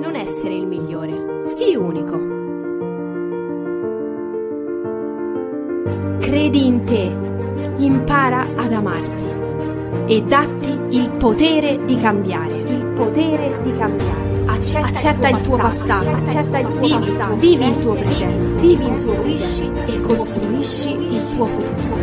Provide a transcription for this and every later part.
Non essere il migliore, sii unico. Credi in te, impara ad amarti e datti il potere di cambiare. Il potere di cambiare. Accetta, accetta, il tuo passato, vivi, il tuo, presente, vivi il tuo costruisci e costruisci il tuo futuro.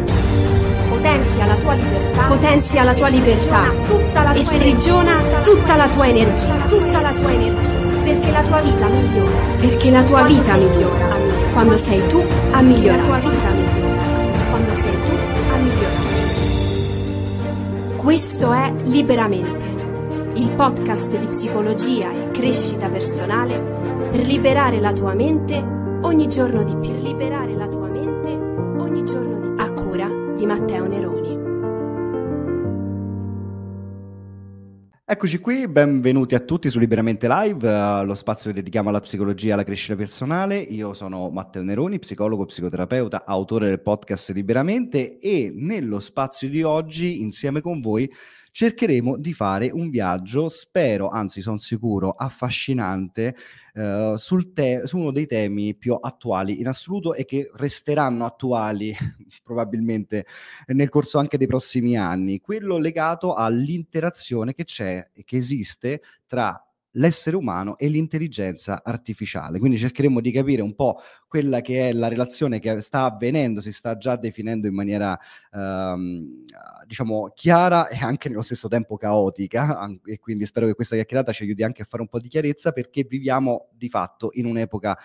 Potenzia la tua libertà, potenzia la tua libertà e sprigiona tutta la tua energia, tutta la tua energia. Perché la tua vita migliora. Perché la tua Quando vita migliora. migliora. Quando sei tu a migliorare. La tua vita migliora. Quando sei tu a migliorare. Questo è Liberamente, il podcast di psicologia e crescita personale per liberare la tua mente ogni giorno di più. Per liberare la tua mente ogni giorno di più. A cura di Matteo Eccoci qui, benvenuti a tutti su Liberamente Live, eh, lo spazio che dedichiamo alla psicologia e alla crescita personale. Io sono Matteo Neroni, psicologo, psicoterapeuta, autore del podcast Liberamente e nello spazio di oggi, insieme con voi, cercheremo di fare un viaggio, spero, anzi sono sicuro, affascinante eh, te- su uno dei temi più attuali in assoluto e che resteranno attuali probabilmente nel corso anche dei prossimi anni, quello legato all'interazione che c'è e che esiste tra l'essere umano e l'intelligenza artificiale. Quindi cercheremo di capire un po' quella che è la relazione che sta avvenendo, si sta già definendo in maniera ehm, diciamo chiara e anche nello stesso tempo caotica e quindi spero che questa chiacchierata ci aiuti anche a fare un po' di chiarezza perché viviamo di fatto in un'epoca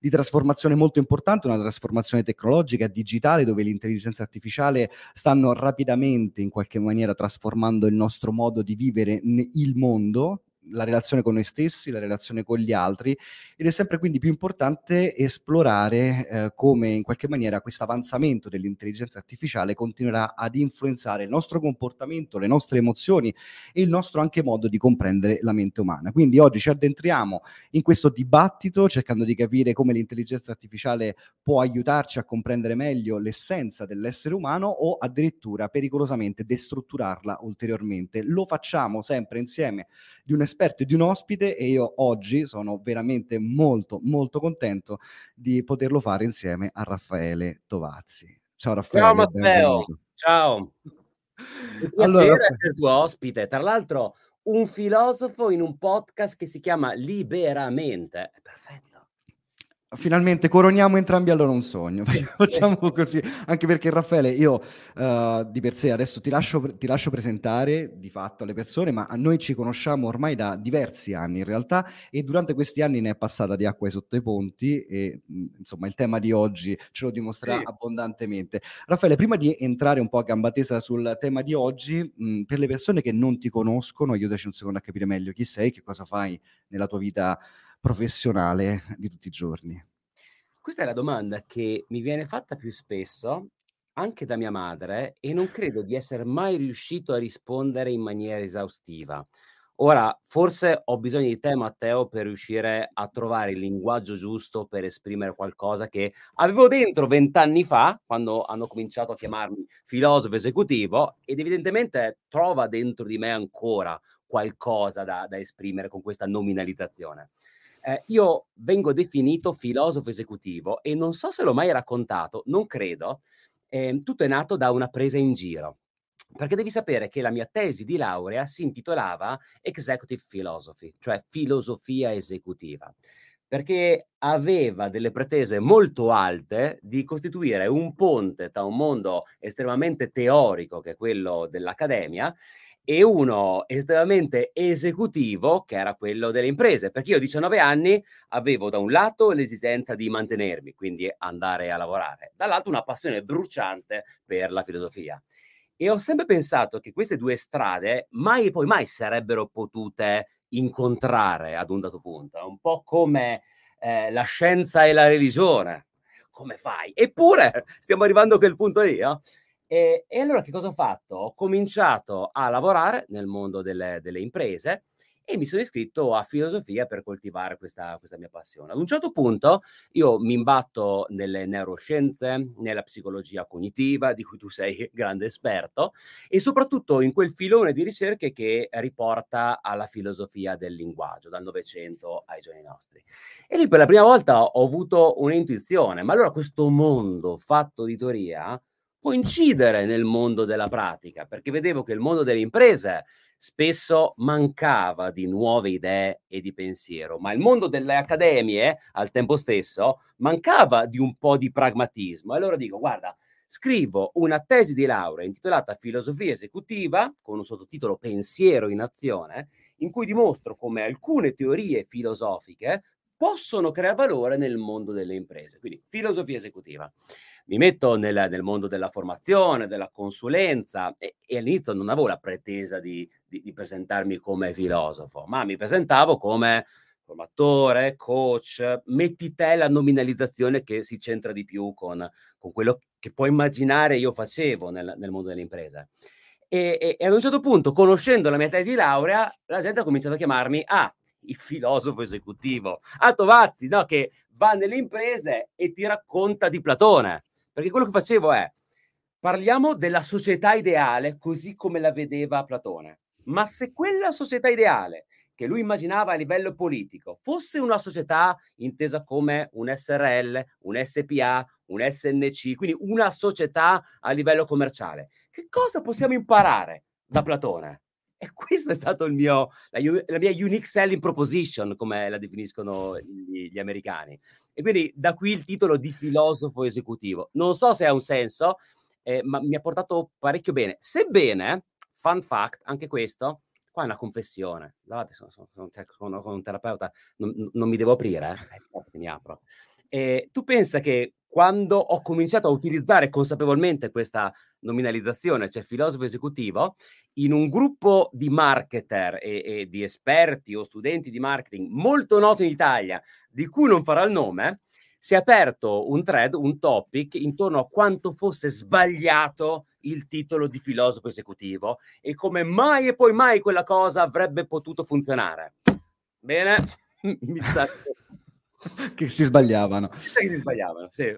di trasformazione molto importante, una trasformazione tecnologica, digitale, dove l'intelligenza artificiale stanno rapidamente in qualche maniera trasformando il nostro modo di vivere il mondo la relazione con noi stessi, la relazione con gli altri ed è sempre quindi più importante esplorare eh, come in qualche maniera questo avanzamento dell'intelligenza artificiale continuerà ad influenzare il nostro comportamento, le nostre emozioni e il nostro anche modo di comprendere la mente umana. Quindi oggi ci addentriamo in questo dibattito cercando di capire come l'intelligenza artificiale può aiutarci a comprendere meglio l'essenza dell'essere umano o addirittura pericolosamente destrutturarla ulteriormente. Lo facciamo sempre insieme di un'esperienza esperto e di un ospite e io oggi sono veramente molto molto contento di poterlo fare insieme a Raffaele Tovazzi. Ciao Raffaele. Ciao Matteo. Benvenuto. Ciao. Un piacere allora, essere tuo ospite. Tra l'altro un filosofo in un podcast che si chiama Liberamente. Perfetto finalmente coroniamo entrambi allora un sogno. Facciamo così, anche perché Raffaele, io uh, di per sé adesso ti lascio, ti lascio, presentare di fatto alle persone, ma noi ci conosciamo ormai da diversi anni in realtà e durante questi anni ne è passata di acqua sotto i ponti e insomma il tema di oggi ce lo dimostra sì. abbondantemente. Raffaele, prima di entrare un po' a gamba tesa sul tema di oggi, mh, per le persone che non ti conoscono, aiutaci un secondo a capire meglio chi sei, che cosa fai nella tua vita professionale di tutti i giorni? Questa è la domanda che mi viene fatta più spesso anche da mia madre e non credo di essere mai riuscito a rispondere in maniera esaustiva. Ora, forse ho bisogno di te, Matteo, per riuscire a trovare il linguaggio giusto per esprimere qualcosa che avevo dentro vent'anni fa, quando hanno cominciato a chiamarmi filosofo esecutivo, ed evidentemente trova dentro di me ancora qualcosa da, da esprimere con questa nominalizzazione. Eh, io vengo definito filosofo esecutivo e non so se l'ho mai raccontato, non credo. Eh, tutto è nato da una presa in giro. Perché devi sapere che la mia tesi di laurea si intitolava Executive Philosophy, cioè filosofia esecutiva perché aveva delle pretese molto alte di costituire un ponte tra un mondo estremamente teorico, che è quello dell'accademia, e uno estremamente esecutivo che era quello delle imprese, perché io a 19 anni avevo da un lato l'esigenza di mantenermi, quindi andare a lavorare, dall'altro una passione bruciante per la filosofia. E ho sempre pensato che queste due strade mai e poi mai sarebbero potute incontrare ad un dato punto, è un po' come eh, la scienza e la religione. Come fai? Eppure stiamo arrivando a quel punto lì, no? Eh? E, e, allora che cosa ho fatto? Ho cominciato a lavorare nel mondo delle, delle imprese e mi sono iscritto a filosofia per coltivare questa, questa, mia passione. Ad un certo punto io mi imbatto nelle neuroscienze, nella psicologia cognitiva, di cui tu sei grande esperto, e soprattutto in quel filone di ricerche che riporta alla filosofia del linguaggio, dal Novecento ai giorni nostri. E lì per la prima volta ho avuto un'intuizione, ma allora questo mondo fatto di teoria coincidere nel mondo della pratica, perché vedevo che il mondo delle imprese spesso mancava di nuove idee e di pensiero, ma il mondo delle accademie al tempo stesso mancava di un po' di pragmatismo. Allora dico, guarda, scrivo una tesi di laurea intitolata Filosofia esecutiva, con un sottotitolo Pensiero in azione, in cui dimostro come alcune teorie filosofiche possono creare valore nel mondo delle imprese. Quindi filosofia esecutiva mi metto nel, nel mondo della formazione, della consulenza e, e all'inizio non avevo la pretesa di, di, di presentarmi come filosofo, ma mi presentavo come formatore, coach, metti te la nominalizzazione che si centra di più con, con quello che puoi immaginare io facevo nel, nel mondo delle imprese. E, e, e, ad un certo punto, conoscendo la mia tesi di laurea, la gente ha cominciato a chiamarmi ah, il filosofo esecutivo, ah Tovazzi, no, che va nelle imprese e ti racconta di Platone. Perché quello che facevo è parliamo della società ideale così come la vedeva Platone. Ma se quella società ideale che lui immaginava a livello politico fosse una società intesa come un SRL, un SPA, un SNC, quindi una società a livello commerciale, che cosa possiamo imparare da Platone? E questa è stata la, la mia unique selling proposition, come la definiscono gli, gli, americani. E quindi da qui il titolo di filosofo esecutivo. Non so se ha un senso, eh, ma mi ha portato parecchio bene. Sebbene, fun fact, anche questo, qua è una confessione. Guardate, sono, sono, sono, cioè, sono un terapeuta, non, non, mi devo aprire, eh. eh mi apro. E ehm, tu pensa che quando ho cominciato a utilizzare consapevolmente questa nominalizzazione, cioè filosofo esecutivo, in un gruppo di marketer e, e di esperti o studenti di marketing molto noti in Italia, di cui non farò il nome, si è aperto un thread, un topic intorno a quanto fosse sbagliato il titolo di filosofo esecutivo e come mai e poi mai quella cosa avrebbe potuto funzionare. Bene, mi sa che che si sbagliavano. Che si sbagliavano, sì.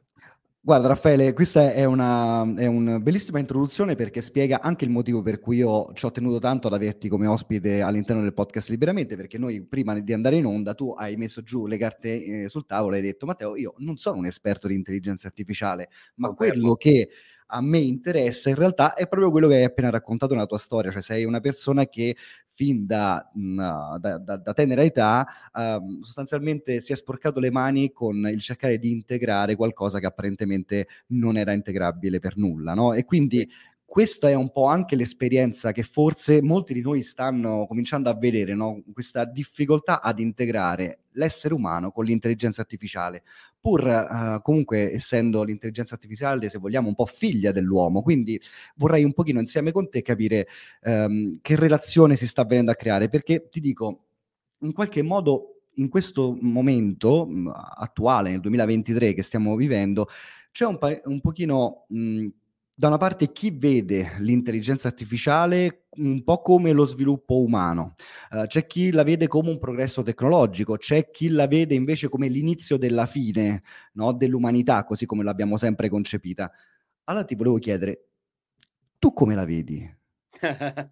Guarda Raffaele, questa è una, è una, bellissima introduzione perché spiega anche il motivo per cui io ci ho tenuto tanto ad averti come ospite all'interno del podcast Liberamente, perché noi prima di andare in onda tu hai messo giù le carte eh, sul tavolo e hai detto Matteo, io non sono un esperto di intelligenza artificiale, ma okay. quello che a me interessa in realtà è proprio quello che hai appena raccontato nella tua storia, cioè sei una persona che fin da, mm, da, da, da tenera età eh, sostanzialmente si è sporcato le mani con il cercare di integrare qualcosa che apparentemente non era integrabile per nulla, no? E quindi questa è un po' anche l'esperienza che forse molti di noi stanno cominciando a vedere, no? questa difficoltà ad integrare l'essere umano con l'intelligenza artificiale, pur eh, comunque essendo l'intelligenza artificiale, se vogliamo, un po' figlia dell'uomo. Quindi vorrei un pochino insieme con te capire ehm, che relazione si sta venendo a creare, perché ti dico, in qualche modo in questo momento mh, mm, attuale, nel 2023 che stiamo vivendo, c'è un, pa- un pochino... Mh, mm, da una parte chi vede l'intelligenza artificiale un po' come lo sviluppo umano, uh, c'è chi la vede come un progresso tecnologico, c'è chi la vede invece come l'inizio della fine no, dell'umanità, così come l'abbiamo sempre concepita. Allora ti volevo chiedere, tu come la vedi?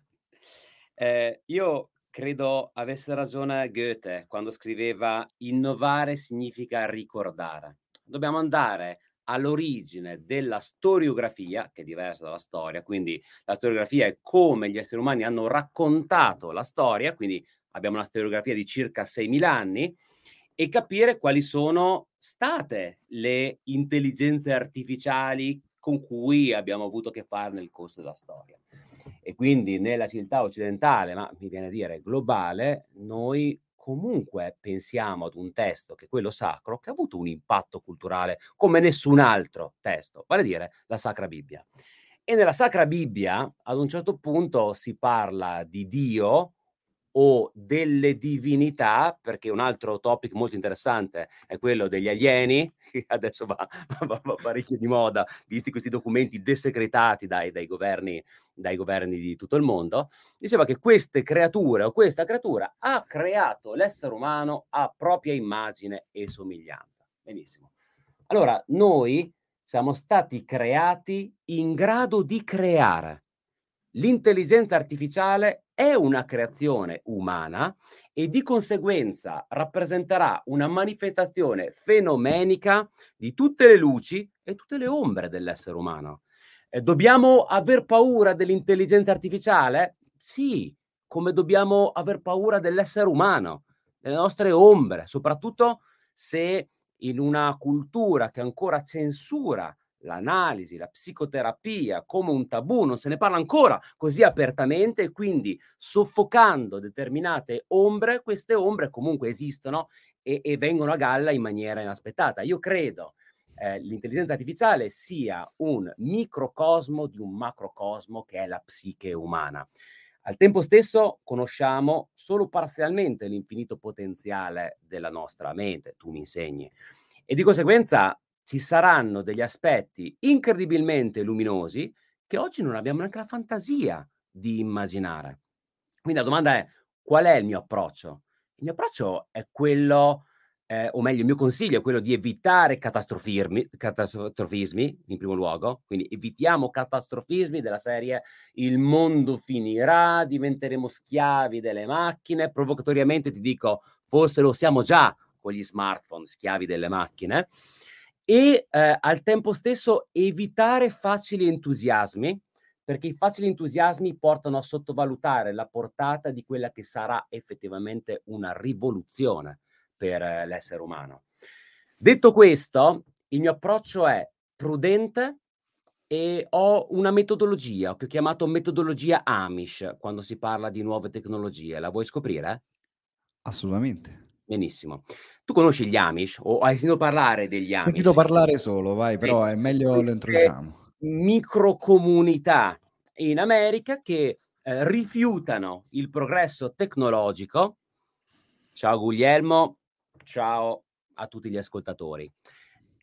eh, io credo avesse ragione Goethe quando scriveva innovare significa ricordare. Dobbiamo andare all'origine della storiografia, che è diversa dalla storia, quindi la storiografia è come gli esseri umani hanno raccontato la storia, quindi abbiamo una storiografia di circa 6.000 anni, e capire quali sono state le intelligenze artificiali con cui abbiamo avuto a che fare nel corso della storia. E quindi nella civiltà occidentale, ma mi viene a dire globale, noi comunque pensiamo ad un testo che è quello sacro che ha avuto un impatto culturale come nessun altro testo, vale a dire la Sacra Bibbia. E nella Sacra Bibbia ad un certo punto si parla di Dio o delle divinità, perché un altro topic molto interessante è quello degli alieni, che adesso va, va, va parecchio di moda, visti questi documenti desecretati dai, dai, governi, dai governi di tutto il mondo, diceva che queste creature o questa creatura ha creato l'essere umano a propria immagine e somiglianza. Benissimo. Allora, noi siamo stati creati in grado di creare. L'intelligenza artificiale è una creazione umana e di conseguenza rappresenterà una manifestazione fenomenica di tutte le luci e tutte le ombre dell'essere umano. Eh, dobbiamo aver paura dell'intelligenza artificiale? Sì, come dobbiamo aver paura dell'essere umano, delle nostre ombre, soprattutto se in una cultura che ancora censura l'analisi, la psicoterapia come un tabù, non se ne parla ancora così apertamente e quindi soffocando determinate ombre, queste ombre comunque esistono e, e vengono a galla in maniera inaspettata. Io credo eh, l'intelligenza artificiale sia un microcosmo di un macrocosmo che è la psiche umana. Al tempo stesso conosciamo solo parzialmente l'infinito potenziale della nostra mente, tu mi insegni. E di conseguenza ci saranno degli aspetti incredibilmente luminosi che oggi non abbiamo neanche la fantasia di immaginare. Quindi la domanda è qual è il mio approccio? Il mio approccio è quello, eh, o meglio, il mio consiglio è quello di evitare catastrofismi in primo luogo, quindi evitiamo catastrofismi della serie il mondo finirà, diventeremo schiavi delle macchine, provocatoriamente ti dico forse lo siamo già con gli smartphone schiavi delle macchine, e eh, al tempo stesso evitare facili entusiasmi, perché i facili entusiasmi portano a sottovalutare la portata di quella che sarà effettivamente una rivoluzione per eh, l'essere umano. Detto questo, il mio approccio è prudente e ho una metodologia che ho chiamato metodologia Amish quando si parla di nuove tecnologie. La vuoi scoprire? Assolutamente. Benissimo. Tu conosci gli Amish o hai sentito parlare degli Amish? Ho sentito parlare solo, vai, però è meglio lo introduciamo. Microcomunità in America che eh, rifiutano il progresso tecnologico. Ciao Guglielmo, ciao a tutti gli ascoltatori.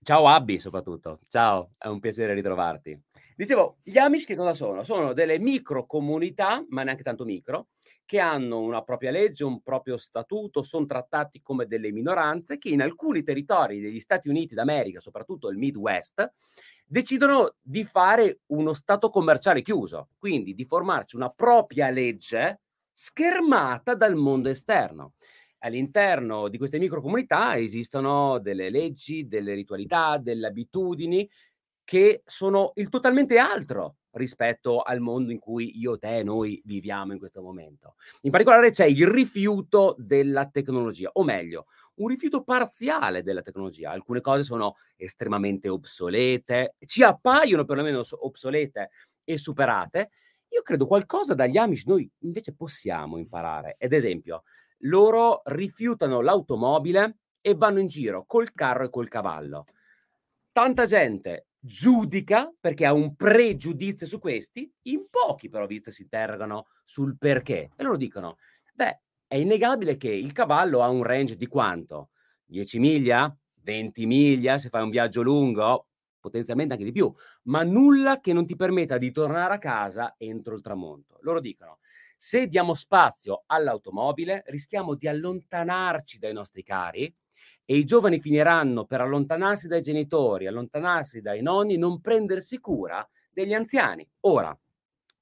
Ciao Abby soprattutto, ciao, è un piacere ritrovarti. Dicevo, gli Amish che cosa sono? Sono delle microcomunità, ma neanche tanto micro, che hanno una propria legge, un proprio statuto, sono trattati come delle minoranze che in alcuni territori degli Stati Uniti d'America, soprattutto il Midwest, decidono di fare uno stato commerciale chiuso, quindi di formarci una propria legge schermata dal mondo esterno. All'interno di queste microcomunità esistono delle leggi, delle ritualità, delle abitudini che sono il totalmente altro rispetto al mondo in cui io, te e noi viviamo in questo momento. In particolare c'è il rifiuto della tecnologia, o meglio, un rifiuto parziale della tecnologia. Alcune cose sono estremamente obsolete, ci appaiono perlomeno obsolete e superate. Io credo qualcosa dagli amici noi invece possiamo imparare. Ad esempio, loro rifiutano l'automobile e vanno in giro col carro e col cavallo. Tanta gente giudica, perché ha un pregiudizio su questi, in pochi però visto si interrogano sul perché. E loro dicono, beh, è innegabile che il cavallo ha un range di quanto? 10 miglia? 20 miglia se fai un viaggio lungo? Potenzialmente anche di più, ma nulla che non ti permetta di tornare a casa entro il tramonto. Loro dicono, se diamo spazio all'automobile, rischiamo di allontanarci dai nostri cari e i giovani finiranno per allontanarsi dai genitori, allontanarsi dai nonni, non prendersi cura degli anziani. Ora,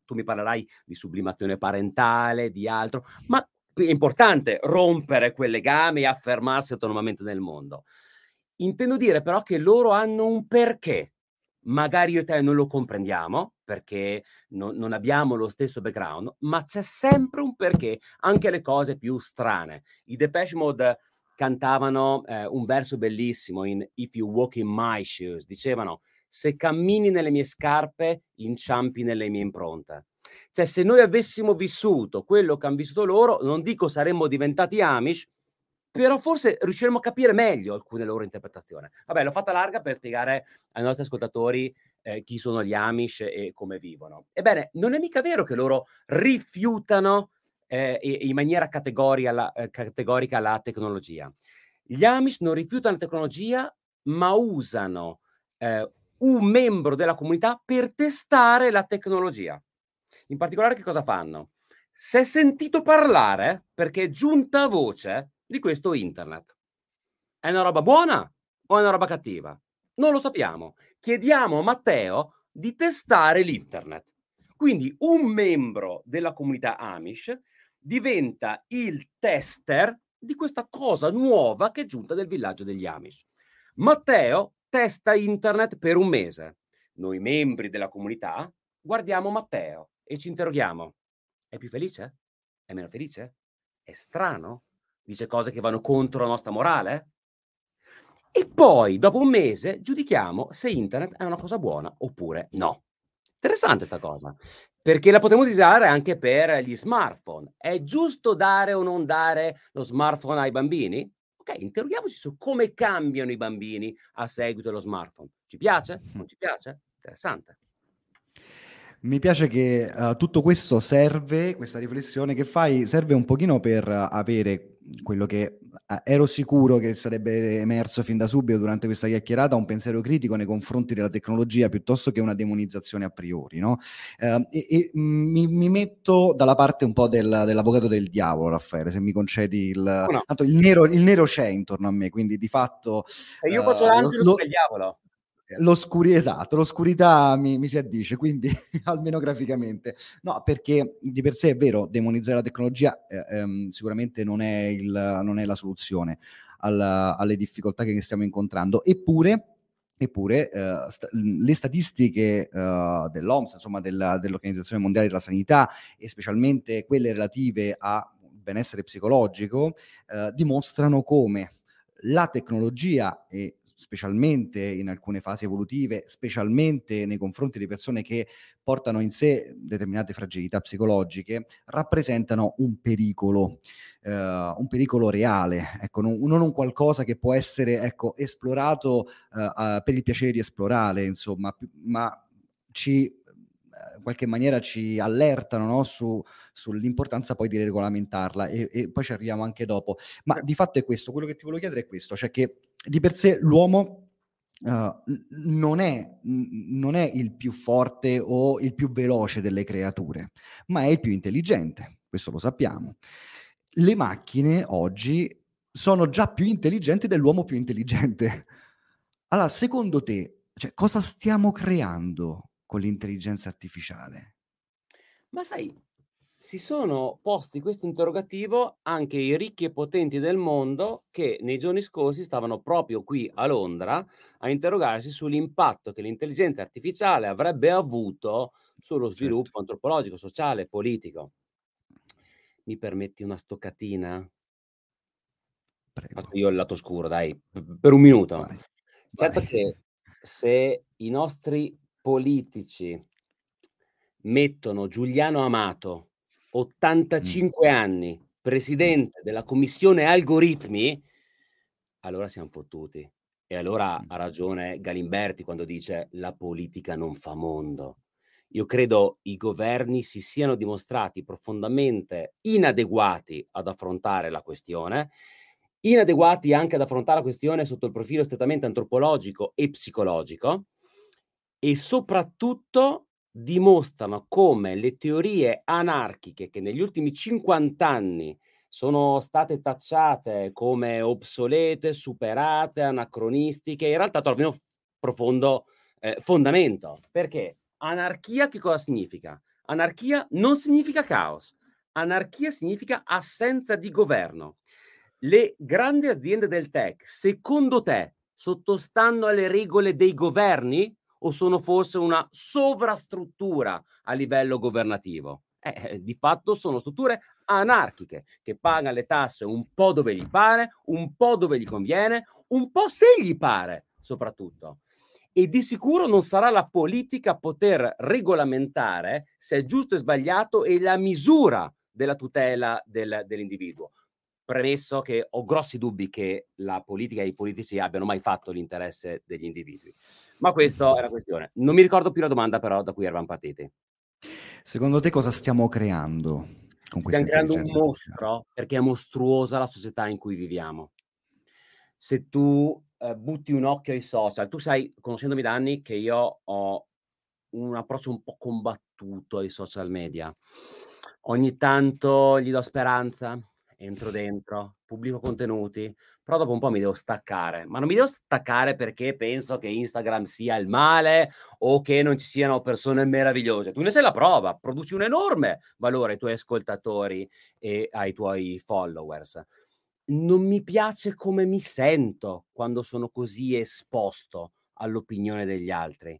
tu mi parlerai di sublimazione parentale, di altro, ma è importante rompere quel legame e affermarsi autonomamente nel mondo. Intendo dire però che loro hanno un perché. Magari io e te non lo comprendiamo perché no, non abbiamo lo stesso background, ma c'è sempre un perché, anche le cose più strane. I Depeche Mode cantavano eh, un verso bellissimo in If You Walk in My Shoes, dicevano se cammini nelle mie scarpe, inciampi nelle mie impronte. Cioè, se noi avessimo vissuto quello che hanno vissuto loro, non dico saremmo diventati Amish, però forse riusciremmo a capire meglio alcune loro interpretazioni. Vabbè, l'ho fatta larga per spiegare ai nostri ascoltatori eh, chi sono gli Amish e come vivono. Ebbene, non è mica vero che loro rifiutano eh, in maniera la, eh, categorica la tecnologia. Gli Amish non rifiutano la tecnologia, ma usano eh, un membro della comunità per testare la tecnologia. In particolare, che cosa fanno? Si è sentito parlare, perché è giunta voce, di questo internet. È una roba buona o è una roba cattiva? Non lo sappiamo. Chiediamo a Matteo di testare l'internet. Quindi un membro della comunità Amish diventa il tester di questa cosa nuova che è giunta nel villaggio degli Amish. Matteo testa internet per un mese. Noi membri della comunità guardiamo Matteo e ci interroghiamo. È più felice? È meno felice? È strano? Dice cose che vanno contro la nostra morale? E poi, dopo un mese, giudichiamo se internet è una cosa buona oppure no. Interessante sta cosa perché la potremmo utilizzare anche per gli smartphone. È giusto dare o non dare lo smartphone ai bambini? Ok, interroghiamoci su come cambiano i bambini a seguito dello smartphone. Ci piace? Non ci piace? Interessante. Mi piace che uh, tutto questo serve, questa riflessione che fai, serve un pochino per avere quello che ero sicuro che sarebbe emerso fin da subito durante questa chiacchierata, un pensiero critico nei confronti della tecnologia piuttosto che una demonizzazione a priori. No? Eh, e, e mm, mi, mi, metto dalla parte un po' del, dell'avvocato del diavolo, Raffaele, se mi concedi il... Oh no, Tanto il nero, il nero c'è intorno a me, quindi di fatto... E io posso eh, uh, l'angelo lo, del diavolo. L'oscuri- esatto, l'oscurità mi, mi si addice, quindi almeno graficamente. No, perché di per sé è vero, demonizzare la tecnologia eh, ehm, sicuramente non è, il, non è, la soluzione alla, alle difficoltà che stiamo incontrando, eppure Eppure eh, st- le statistiche eh, dell'OMS, insomma della, dell'Organizzazione Mondiale della Sanità e specialmente quelle relative al benessere psicologico, eh, dimostrano come la tecnologia e specialmente in alcune fasi evolutive, specialmente nei confronti di persone che portano in sé determinate fragilità psicologiche, rappresentano un pericolo, eh, un pericolo reale, ecco, non, non, un qualcosa che può essere ecco, esplorato eh, per il piacere di esplorare, insomma, ma ci qualche maniera ci allertano no? Su, sull'importanza poi di regolamentarla e, e poi ci arriviamo anche dopo. Ma di fatto è questo, quello che ti volevo chiedere è questo, cioè che di per sé l'uomo... Uh, non, è, non, è, il più forte o il più veloce delle creature, ma è il più intelligente, questo lo sappiamo. Le macchine oggi sono già più intelligenti dell'uomo più intelligente. Allora, secondo te, cioè, cosa stiamo creando con l'intelligenza artificiale? Ma sai, si sono posti questo interrogativo anche i ricchi e potenti del mondo che nei giorni scorsi stavano proprio qui a Londra a interrogarsi sull'impatto che l'intelligenza artificiale avrebbe avuto sullo certo. sviluppo certo. antropologico, sociale e politico. Mi permetti una stoccatina? Prego. Faccio io il lato scuro, dai, per un minuto. Vai. Certo Vai. che se i nostri politici mettono Giuliano Amato, 85 mm. anni, presidente della commissione algoritmi, allora siamo fottuti. E allora ha ragione Galimberti quando dice la politica non fa mondo. Io credo i governi si siano dimostrati profondamente inadeguati ad affrontare la questione, inadeguati anche ad affrontare la questione sotto il profilo strettamente antropologico e psicologico, e soprattutto dimostrano come le teorie anarchiche che negli ultimi 50 anni sono state tacciate come obsolete, superate, anacronistiche, in realtà trovino profondo eh, fondamento. Perché anarchia che cosa significa? Anarchia non significa caos, anarchia significa assenza di governo. Le grandi aziende del tech, secondo te, sottostanno alle regole dei governi? o sono forse una sovrastruttura a livello governativo? Eh, eh, di fatto sono strutture anarchiche che pagano le tasse un po' dove gli pare, un po' dove gli conviene, un po' se gli pare soprattutto. E di sicuro non sarà la politica a poter regolamentare se è giusto e sbagliato e la misura della tutela del, dell'individuo. Premesso che ho grossi dubbi che la politica e i politici abbiano mai fatto l'interesse degli individui. Ma questa è la questione. Non mi ricordo più la domanda, però, da cui eravamo partiti. Secondo te cosa stiamo creando? Con stiamo creando un mostro perché è mostruosa la società in cui viviamo. Se tu eh, butti un occhio ai social, tu sai, conoscendomi da anni, che io ho un approccio un po' combattuto ai social media. Ogni tanto gli do speranza, entro dentro, pubblico contenuti, però dopo un po' mi devo staccare, ma non mi devo staccare perché penso che Instagram sia il male o che non ci siano persone meravigliose, tu ne sei la prova, produci un enorme valore ai tuoi ascoltatori e ai tuoi followers. Non mi piace come mi sento quando sono così esposto all'opinione degli altri,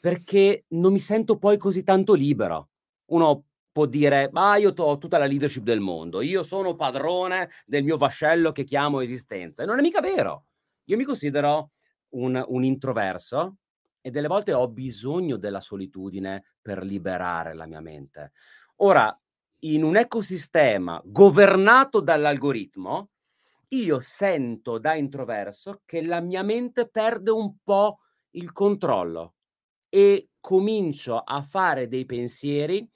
perché non mi sento poi così tanto libero. Uno può dire ma ah, io ho tutta la leadership del mondo, io sono padrone del mio vascello che chiamo esistenza. non è mica vero. Io mi considero un, un introverso e delle volte ho bisogno della solitudine per liberare la mia mente. Ora, in un ecosistema governato dall'algoritmo, io sento da introverso che la mia mente perde un po' il controllo e comincio a fare dei pensieri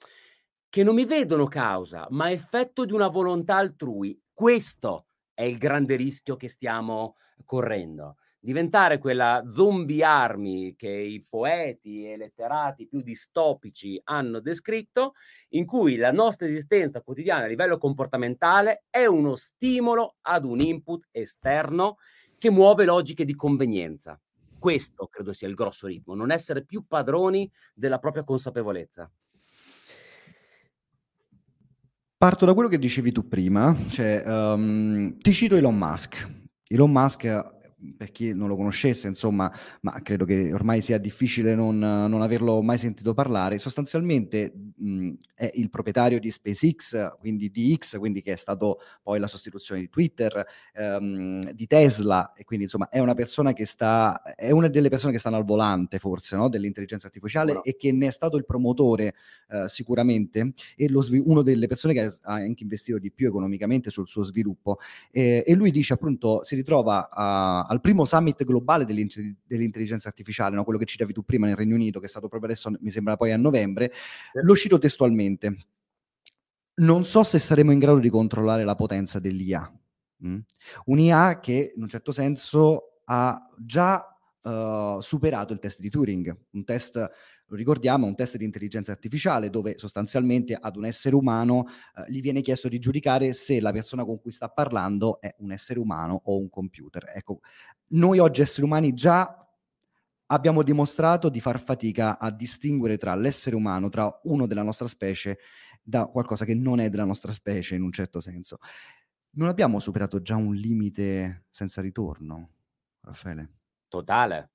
che non mi vedono causa, ma effetto di una volontà altrui. Questo è il grande rischio che stiamo correndo. Diventare quella zombie army che i poeti e letterati più distopici hanno descritto, in cui la nostra esistenza quotidiana a livello comportamentale è uno stimolo ad un input esterno che muove logiche di convenienza. Questo credo sia il grosso ritmo, non essere più padroni della propria consapevolezza. Parto da quello che dicevi tu prima, cioè, um, ti cito Elon Musk. Elon Musk per chi non lo conoscesse, insomma, ma credo che ormai sia difficile non, non averlo mai sentito parlare, sostanzialmente mh, è il proprietario di SpaceX, quindi di X, quindi che è stato poi la sostituzione di Twitter, ehm, di Tesla, e quindi insomma è una persona che sta, è una delle persone che stanno al volante forse no? dell'intelligenza artificiale no. e che ne è stato il promotore eh, sicuramente e lo, uno delle persone che ha anche investito di più economicamente sul suo sviluppo. Eh, e lui dice appunto si ritrova a, a al primo summit globale dell'intelligenza artificiale, no? quello che citavi tu prima nel Regno Unito, che è stato proprio adesso, mi sembra poi a novembre, sì. lo cito testualmente. Non so se saremo in grado di controllare la potenza dell'IA. Mm? Un'IA che in un certo senso ha già Uh, superato il test di Turing, un test lo ricordiamo, è un test di intelligenza artificiale dove sostanzialmente ad un essere umano eh, gli viene chiesto di giudicare se la persona con cui sta parlando è un essere umano o un computer. Ecco, noi oggi esseri umani già abbiamo dimostrato di far fatica a distinguere tra l'essere umano, tra uno della nostra specie, da qualcosa che non è della nostra specie in un certo senso. Non abbiamo superato già un limite senza ritorno, Raffaele? Totale,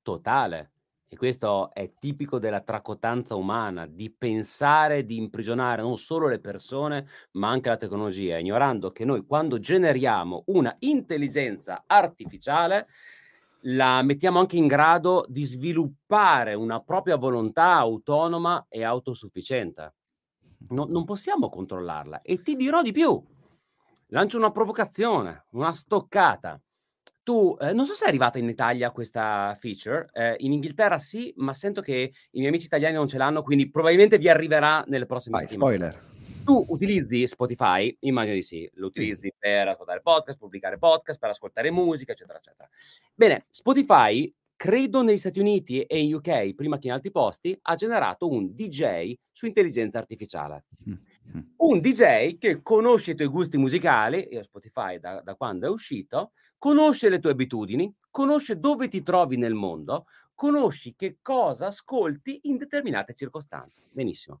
totale e questo è tipico della tracotanza umana, di pensare di imprigionare non solo le persone, ma anche la tecnologia, ignorando che noi quando generiamo una intelligenza artificiale, la mettiamo anche in grado di sviluppare una propria volontà autonoma e autosufficiente. No, non possiamo controllarla e ti dirò di più. Lancio una provocazione, una stoccata tu, eh, non so se è arrivata in Italia questa feature, eh, in Inghilterra sì, ma sento che i miei amici italiani non ce l'hanno, quindi probabilmente vi arriverà nelle prossime Vai, settimane. Spoiler. Tu utilizzi Spotify, immagino di sì, lo utilizzi sì. per ascoltare podcast, pubblicare podcast, per ascoltare musica, eccetera, eccetera. Bene, Spotify, credo negli Stati Uniti e in UK, prima che in altri posti, ha generato un DJ su intelligenza artificiale. Mm Mm. un DJ che conosce i tuoi gusti musicali, io Spotify da, da, quando è uscito, conosce le tue abitudini, conosce dove ti trovi nel mondo, conosci che cosa ascolti in determinate circostanze. Benissimo.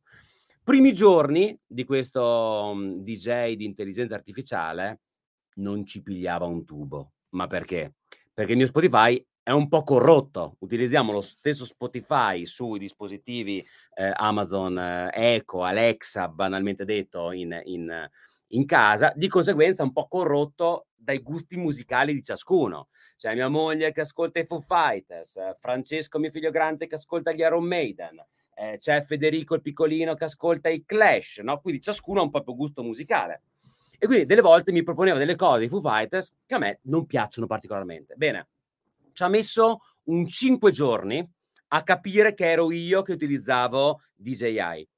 Primi giorni di questo mm, DJ di intelligenza artificiale non ci pigliava un tubo. Ma perché? Perché il mio Spotify è un po' corrotto. Utilizziamo lo stesso Spotify sui dispositivi eh, Amazon eh, Echo, Alexa, banalmente detto, in, in, in, casa, di conseguenza un po' corrotto dai gusti musicali di ciascuno. C'è mia moglie che ascolta i Foo Fighters, eh, Francesco, mio figlio grande, che ascolta gli Iron Maiden, eh, c'è Federico il piccolino che ascolta i Clash, no? Quindi ciascuno ha un proprio gusto musicale. E quindi delle volte mi proponeva delle cose, i Foo Fighters, che a me non piacciono particolarmente. Bene, ci ha messo un 5 giorni a capire che ero io che utilizzavo DJI.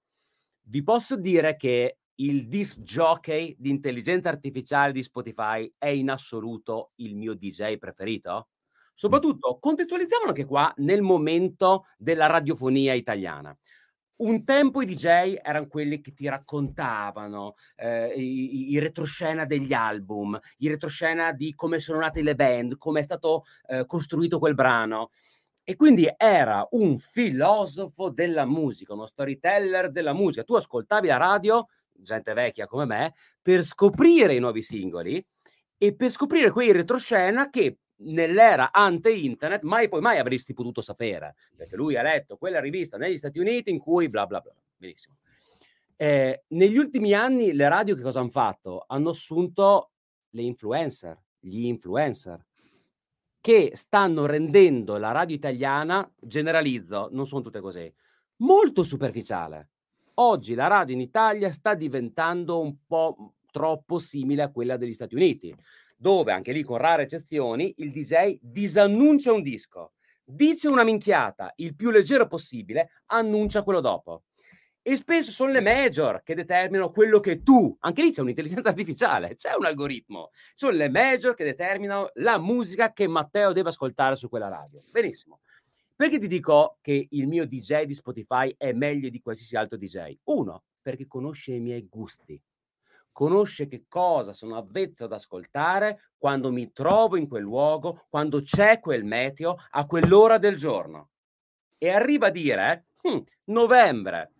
Vi posso dire che il disc jockey di intelligenza artificiale di Spotify è in assoluto il mio DJ preferito? Soprattutto contestualizziamolo anche qua nel momento della radiofonia italiana un tempo i DJ erano quelli che ti raccontavano eh, i, i, retroscena degli album, i retroscena di come sono nate le band, come è stato eh, costruito quel brano. E quindi era un filosofo della musica, uno storyteller della musica. Tu ascoltavi la radio, gente vecchia come me, per scoprire i nuovi singoli e per scoprire quei retroscena che nell'era ante-internet mai poi mai avresti potuto sapere, perché lui ha letto quella rivista negli Stati Uniti in cui bla bla bla. Benissimo. Eh, negli ultimi anni le radio che cosa hanno fatto? Hanno assunto le influencer, gli influencer, che stanno rendendo la radio italiana, generalizzo, non sono tutte così, molto superficiale. Oggi la radio in Italia sta diventando un po' troppo simile a quella degli Stati Uniti dove anche lì con rare eccezioni il DJ disannuncia un disco, dice una minchiata il più leggero possibile, annuncia quello dopo. E spesso sono le major che determinano quello che tu, anche lì c'è un'intelligenza artificiale, c'è un algoritmo, sono le major che determinano la musica che Matteo deve ascoltare su quella radio. Benissimo. Perché ti dico che il mio DJ di Spotify è meglio di qualsiasi altro DJ? Uno, perché conosce i miei gusti conosce che cosa sono avvezzo ad ascoltare quando mi trovo in quel luogo, quando c'è quel meteo, a quell'ora del giorno. E arriva a dire hm, novembre.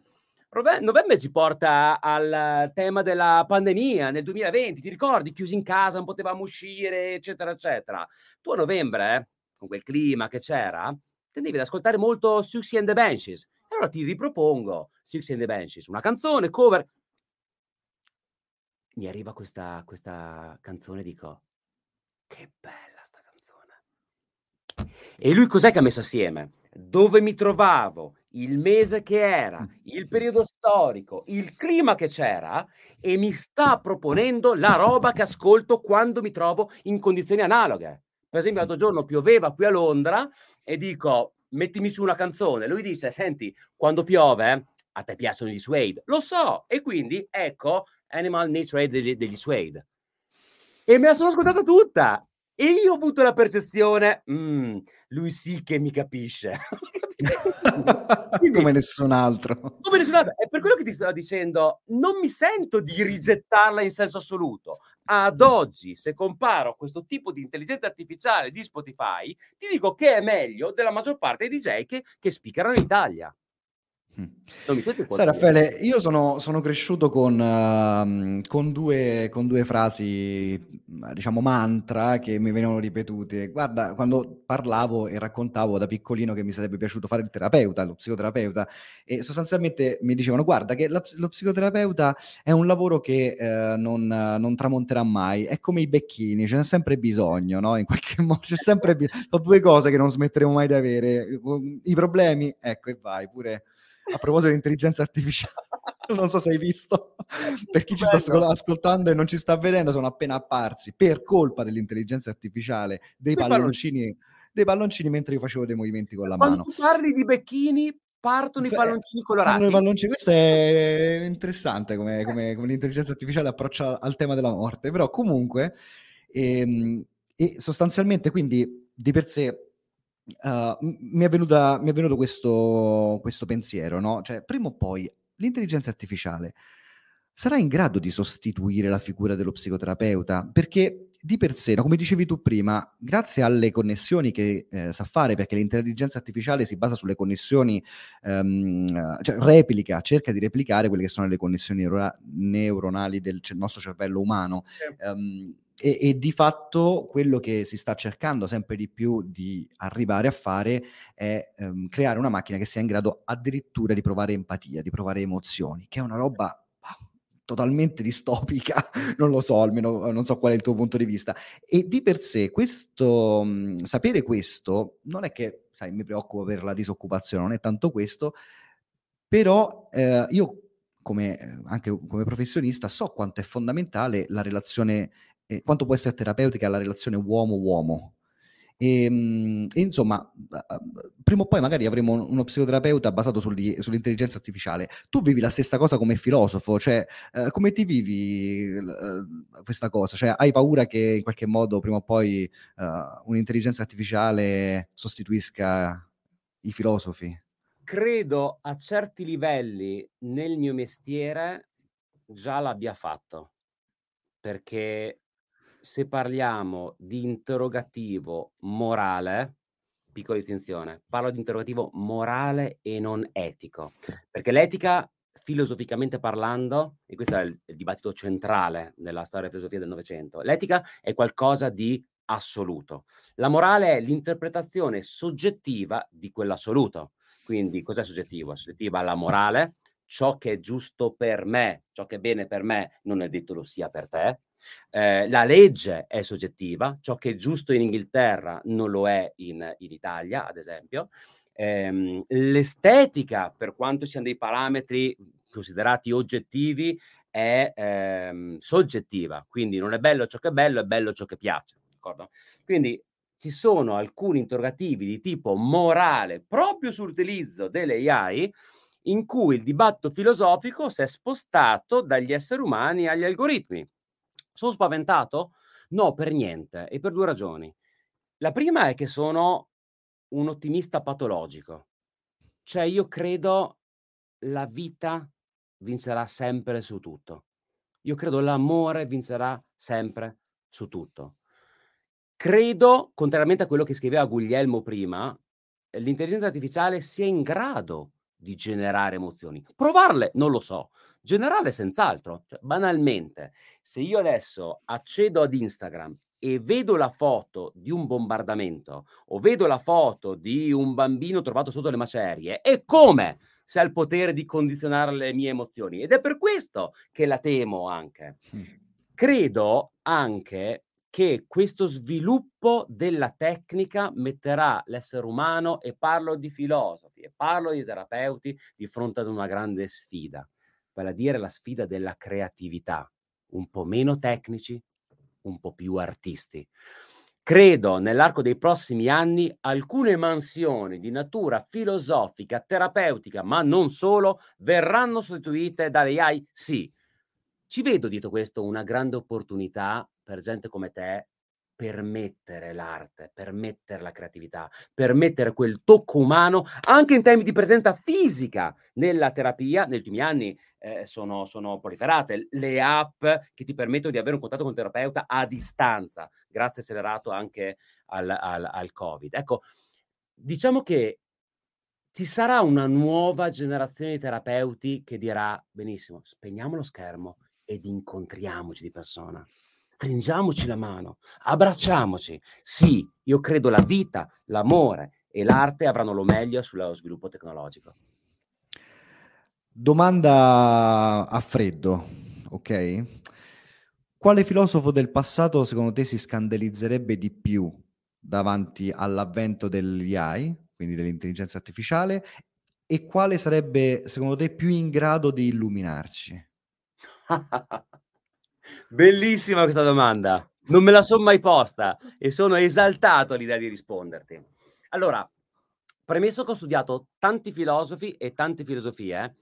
Novembre ci porta al tema della pandemia nel 2020, ti ricordi? Chiusi in casa, non potevamo uscire, eccetera, eccetera. Tu a novembre, con quel clima che c'era, tendevi ad ascoltare molto Suxy and the Benches. E allora ti ripropongo Suxy and the Benches, una canzone cover mi arriva questa, questa canzone e dico, che bella sta canzone. E lui cos'è che ha messo assieme? Dove mi trovavo, il mese che era, il periodo storico, il clima che c'era e mi sta proponendo la roba che ascolto quando mi trovo in condizioni analoghe. Per esempio, l'altro giorno pioveva qui a Londra e dico, mettimi su una canzone. Lui dice, senti, quando piove, a te piacciono gli Suede. Lo so, e quindi, ecco, Animal Nature degli, degli Suede. E me la sono ascoltata tutta. E io ho avuto la percezione, mm, lui sì che mi capisce. Quindi, come nessun altro. Come nessun altro. È per quello che ti sto dicendo, non mi sento di rigettarla in senso assoluto. Ad oggi, se comparo questo tipo di intelligenza artificiale di Spotify, ti dico che è meglio della maggior parte dei DJ che, che in Italia. Mm. Sai Raffaele, io sono, sono cresciuto con, uh, con, due, con, due, frasi, diciamo mantra, che mi venivano ripetute. Guarda, quando parlavo e raccontavo da piccolino che mi sarebbe piaciuto fare il terapeuta, lo psicoterapeuta, e sostanzialmente mi dicevano, guarda che la, lo psicoterapeuta è un lavoro che uh, non, uh, non, tramonterà mai, è come i becchini, ce n'è sempre bisogno, no? In qualche modo c'è sempre bisogno. Ho due cose che non smetteremo mai di avere, i problemi, ecco e vai, pure a proposito di intelligenza artificiale, non so se hai visto, per chi ci sta ascoltando e non ci sta vedendo, sono appena apparsi per colpa dell'intelligenza artificiale dei palloncini, dei palloncini mentre io facevo dei movimenti con la Quando mano. Quando parli di becchini, partono i palloncini colorati. I Palloncini. Questo è interessante come, come, come, l'intelligenza artificiale approccia al tema della morte, però comunque, ehm, e sostanzialmente quindi di per sé uh, mi, è venuta, mi, è venuto questo, questo pensiero, no? Cioè, prima o poi l'intelligenza artificiale sarà in grado di sostituire la figura dello psicoterapeuta? Perché di per sé, no, come dicevi tu prima, grazie alle connessioni che eh, sa fare, perché l'intelligenza artificiale si basa sulle connessioni, ehm, cioè replica, cerca di replicare quelle che sono le connessioni neuro- neuronali del ce- nostro cervello umano. Sì. Um, e, e, di fatto quello che si sta cercando sempre di più di arrivare a fare è ehm, creare una macchina che sia in grado addirittura di provare empatia, di provare emozioni, che è una roba totalmente distopica, non lo so, almeno non so qual è il tuo punto di vista. E di per sé, questo, mhmm, sapere questo, non è che, sai, mi preoccupo per la disoccupazione, non è tanto questo, però eh, io come, eh, anche come professionista so quanto è fondamentale la relazione eh, quanto può essere terapeutica la relazione uomo-uomo. E, ehm, e, insomma, prima o poi magari avremo uno psicoterapeuta basato sugli, sull'intelligenza artificiale. Tu vivi la stessa cosa come filosofo, cioè eh, come ti vivi eh, questa cosa? Cioè, hai paura che in qualche modo prima o poi eh, un'intelligenza artificiale sostituisca i filosofi? Credo a certi livelli nel mio mestiere già l'abbia fatto perché se parliamo di interrogativo morale, piccola distinzione, parlo di interrogativo morale e non etico, perché l'etica, filosoficamente parlando, e questo è il, il dibattito centrale nella storia della filosofia del Novecento, l'etica è qualcosa di assoluto. La morale è l'interpretazione soggettiva di quell'assoluto. Quindi cos'è soggettivo? soggettiva la morale, ciò che è giusto per me, ciò che è bene per me, non è detto lo sia per te. Eh, la legge è soggettiva, ciò che è giusto in Inghilterra non lo è in, in Italia, ad esempio. Eh, l'estetica, per quanto siano dei parametri considerati oggettivi, è ehm, soggettiva, quindi non è bello ciò che è bello, è bello ciò che piace. D'accordo? Quindi ci sono alcuni interrogativi di tipo morale proprio sull'utilizzo delle AI in cui il dibattito filosofico si è spostato dagli esseri umani agli algoritmi. Sono spaventato? No, per niente, e per due ragioni. La prima è che sono un ottimista patologico, cioè io credo la vita vincerà sempre su tutto. Io credo l'amore vincerà sempre su tutto. Credo, contrariamente a quello che scriveva Guglielmo prima, l'intelligenza artificiale sia in grado di generare emozioni. Provarle non lo so, generarle senz'altro. Cioè, banalmente, se io adesso accedo ad Instagram e vedo la foto di un bombardamento o vedo la foto di un bambino trovato sotto le macerie, è come se ha il potere di condizionare le mie emozioni. Ed è per questo che la temo anche. Credo anche che questo sviluppo della tecnica metterà l'essere umano, e parlo di filosofi, e parlo di terapeuti, di fronte ad una grande sfida, vale a dire la sfida della creatività, un po' meno tecnici, un po' più artisti. Credo nell'arco dei prossimi anni alcune mansioni di natura filosofica, terapeutica, ma non solo, verranno sostituite dalle AI, sì, ci vedo dietro questo una grande opportunità per gente come te permettere l'arte, permettere la creatività, permettere quel tocco umano anche in termini di presenza fisica nella terapia. Negli ultimi anni eh, sono, sono, proliferate le app che ti permettono di avere un contatto con il terapeuta a distanza, grazie accelerato anche al, al, al Covid. Ecco, diciamo che ci sarà una nuova generazione di terapeuti che dirà benissimo, spegniamo lo schermo, ed incontriamoci di persona. Stringiamoci la mano, abbracciamoci. Sì, io credo la vita, l'amore e l'arte avranno lo meglio sullo sviluppo tecnologico. Domanda a freddo, ok? Quale filosofo del passato secondo te si scandalizzerebbe di più davanti all'avvento dell'IA, quindi dell'intelligenza artificiale, e quale sarebbe secondo te più in grado di illuminarci? Bellissima questa domanda, non me la sono mai posta e sono esaltato all'idea di risponderti. Allora, premesso che ho studiato tanti filosofi e tante filosofie,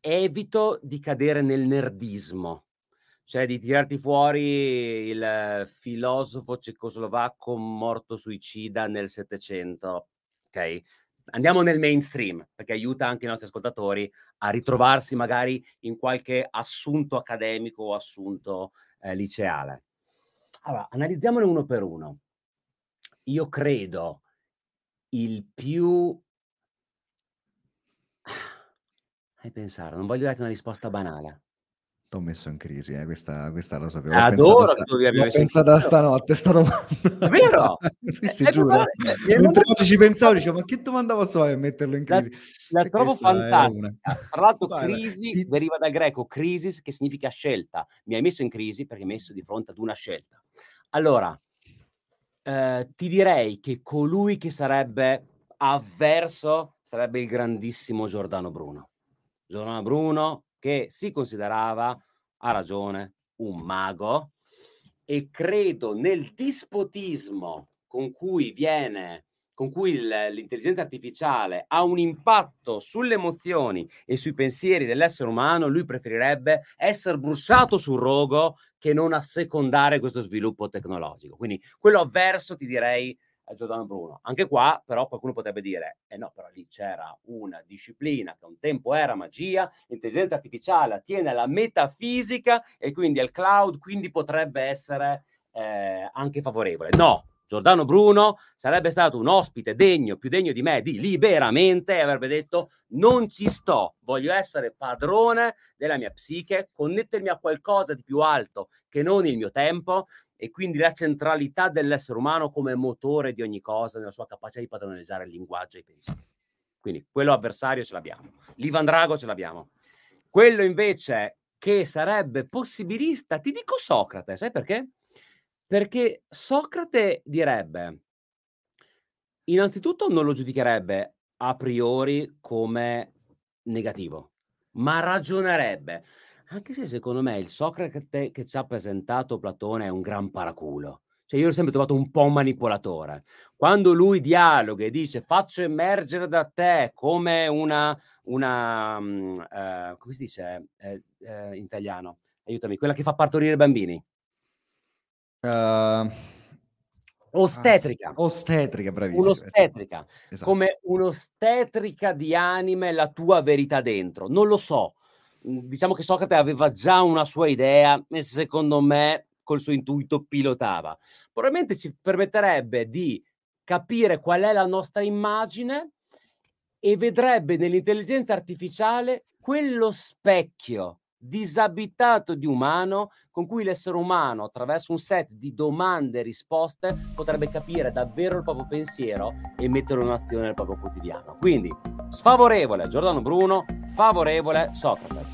evito di cadere nel nerdismo, cioè di tirarti fuori il filosofo cecoslovacco morto suicida nel Settecento. Ok? andiamo nel mainstream, perché aiuta anche i nostri ascoltatori a ritrovarsi magari in qualche assunto accademico o assunto eh, liceale. Allora, analizziamone uno per uno. Io credo il più... Hai pensato, non voglio darti una risposta banale. T'ho messo in crisi, eh. questa, questa la sapevo. Adoro sta... L'ho pensata stanotte, sta domanda. Vero? sì, eh, sì, eh, giuro. Mentre oggi ci pensavo, dicevo, ma che domanda posso fare a metterlo in crisi? La, la trovo fantastica. Tra l'altro crisi ti... deriva dal greco crisis, che significa scelta. Mi hai messo in crisi perché mi hai messo di fronte ad una scelta. Allora, eh, ti direi che colui che sarebbe avverso sarebbe il grandissimo Giordano Bruno. Giordano Bruno che si considerava ha ragione, un mago, e credo nel dispotismo con cui viene con cui l'intelligenza artificiale ha un impatto sulle emozioni e sui pensieri dell'essere umano, lui preferirebbe essere bruciato sul rogo che non assecondare questo sviluppo tecnologico. Quindi quello avverso ti direi Giordano Bruno. Anche qua però qualcuno potrebbe dire, eh no, però lì c'era una disciplina che un tempo era magia, l'intelligenza artificiale attiene alla metafisica e quindi al cloud, quindi potrebbe essere eh, anche favorevole. No, Giordano Bruno sarebbe stato un ospite degno, più degno di me, di liberamente e avrebbe detto non ci sto, voglio essere padrone della mia psiche, connettermi a qualcosa di più alto che non il mio tempo e quindi la centralità dell'essere umano come motore di ogni cosa nella sua capacità di padronizzare il linguaggio e i pensieri. Quindi quello avversario ce l'abbiamo, l'Ivan Drago ce l'abbiamo. Quello invece che sarebbe possibilista, ti dico Socrate, sai perché? Perché Socrate direbbe, innanzitutto non lo giudicherebbe a priori come negativo, ma ragionerebbe. Anche se secondo me il Socrate che ci ha presentato Platone è un gran paraculo. Cioè io l'ho sempre trovato un po' manipolatore. Quando lui dialoga e dice faccio emergere da te come una, una um, uh, come si dice uh, uh, in italiano? Aiutami, quella che fa partorire bambini. Uh, ostetrica. Ah, ostetrica, bravissimo. Un'ostetrica. Esatto. Come un'ostetrica di anima e la tua verità dentro. Non lo so. Mm, diciamo che Socrate aveva già una sua idea e secondo me col suo intuito pilotava. Probabilmente ci permetterebbe di capire qual è la nostra immagine e vedrebbe nell'intelligenza artificiale quello specchio disabitato di umano con cui l'essere umano, attraverso un set di domande e risposte, potrebbe capire davvero il proprio pensiero e metterlo in azione nel proprio quotidiano. Quindi, sfavorevole Giordano Bruno, favorevole Socrate.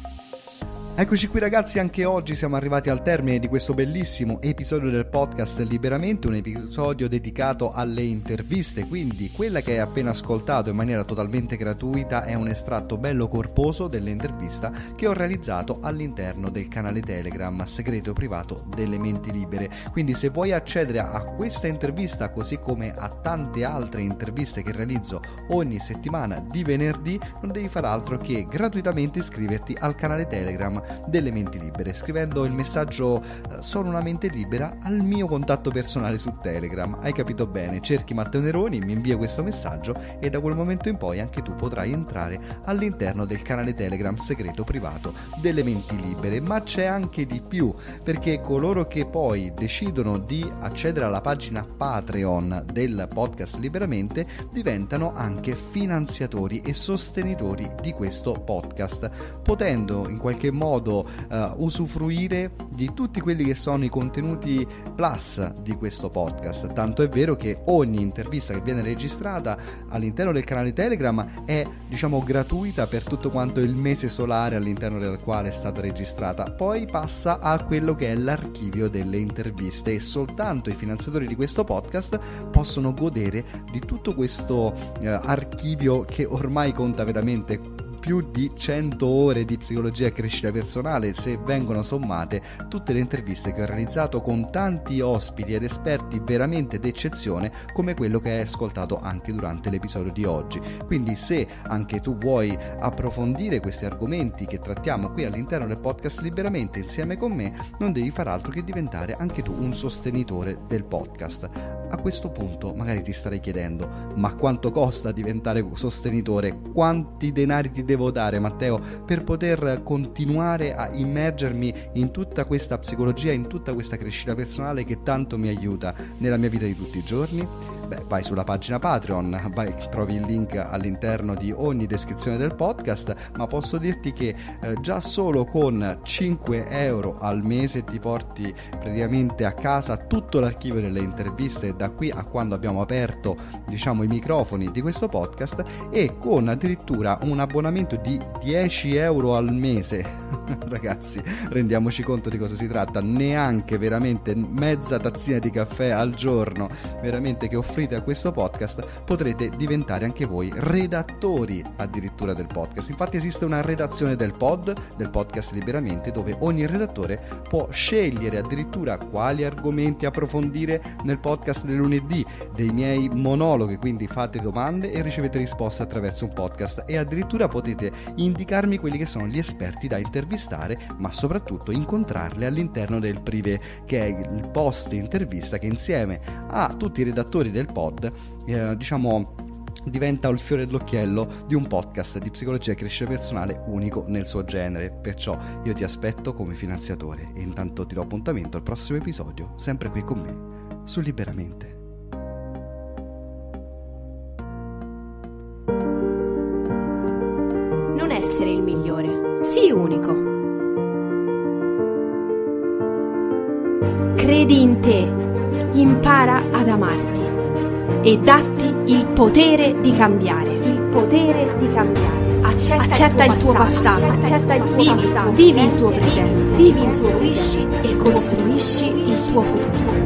Eccoci qui ragazzi, anche oggi siamo arrivati al termine di questo bellissimo episodio del podcast Liberamente, un episodio dedicato alle interviste, quindi quella che hai appena ascoltato in maniera totalmente gratuita è un estratto bello corposo dell'intervista che ho realizzato all'interno del canale Telegram segreto privato delle menti libere. Quindi se vuoi accedere a questa intervista così come a tante altre interviste che realizzo ogni settimana di venerdì, non devi far altro che gratuitamente iscriverti al canale Telegram delle Menti Libere scrivendo il messaggio eh, Sono una mente libera al mio contatto personale su Telegram. Hai capito bene? Cerchi Matteo Neroni, mi invia questo messaggio e da quel momento in poi anche tu potrai entrare all'interno del canale Telegram segreto privato delle Menti Libere. Ma c'è anche di più perché coloro che poi decidono di accedere alla pagina Patreon del podcast liberamente diventano anche finanziatori e sostenitori di questo podcast, potendo in qualche modo modo eh, usufruire di tutti quelli che sono i contenuti plus di questo podcast. Tanto è vero che ogni intervista che viene registrata all'interno del canale Telegram è diciamo gratuita per tutto quanto il mese solare all'interno del quale è stata registrata. Poi passa a quello che è l'archivio delle interviste e soltanto i finanziatori di questo podcast possono godere di tutto questo eh, archivio che ormai conta veramente più di 100 ore di psicologia e crescita personale se vengono sommate tutte le interviste che ho realizzato con tanti ospiti ed esperti veramente d'eccezione come quello che hai ascoltato anche durante l'episodio di oggi. Quindi se anche tu vuoi approfondire questi argomenti che trattiamo qui all'interno del podcast liberamente insieme con me, non devi far altro che diventare anche tu un sostenitore del podcast. A questo punto magari ti starei chiedendo, ma quanto costa diventare sostenitore? Quanti denari ti devo dare, Matteo, per poter continuare a immergermi in tutta questa psicologia, in tutta questa crescita personale che tanto mi aiuta nella mia vita di tutti i giorni? beh, vai sulla pagina Patreon, vai, trovi il link all'interno di ogni descrizione del podcast, ma posso dirti che eh, già solo con 5 euro al mese ti porti praticamente a casa tutto l'archivio delle interviste da qui a quando abbiamo aperto diciamo i microfoni di questo podcast e con addirittura un abbonamento di 10 euro al mese ragazzi rendiamoci conto di cosa si tratta neanche veramente mezza tazzina di caffè al giorno veramente che offre usufruite a questo podcast potrete diventare anche voi redattori addirittura del podcast. Infatti esiste una redazione del pod, del podcast liberamente, dove ogni redattore può scegliere addirittura quali argomenti approfondire nel podcast del lunedì, dei miei monologhi, quindi fate domande e ricevete risposte attraverso un podcast e addirittura potete indicarmi quelli che sono gli esperti da intervistare, ma soprattutto incontrarli all'interno del privé, che è il post intervista che insieme a tutti i redattori del pod, eh, diciamo diventa il fiore dell'occhiello di un podcast di psicologia e crescita personale unico nel suo genere. Perciò io ti aspetto come finanziatore e intanto ti do appuntamento al prossimo episodio, sempre qui con me, su Liberamente. Non essere il migliore, sii unico. Credi in te, impara ad amarti e datti il potere di cambiare. Il potere di cambiare. Accetta, accetta il tuo passato, Vivi, il tuo presente, vivi e costruisci il tuo futuro.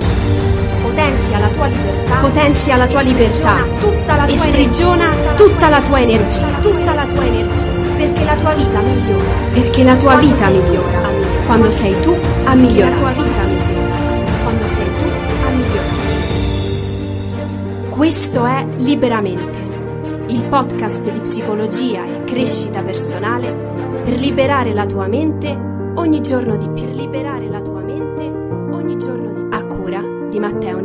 Potenzia la tua libertà, potenzia la tua libertà tutta la tua e sprigiona tutta la tua energia, tutta la tua energia, perché la tua vita migliora, perché la tua vita migliora quando sei tu a migliorare. Questo è Liberamente, il podcast di psicologia e crescita personale per liberare la tua mente ogni giorno di più. liberare la tua mente ogni giorno di più. A cura di Matteo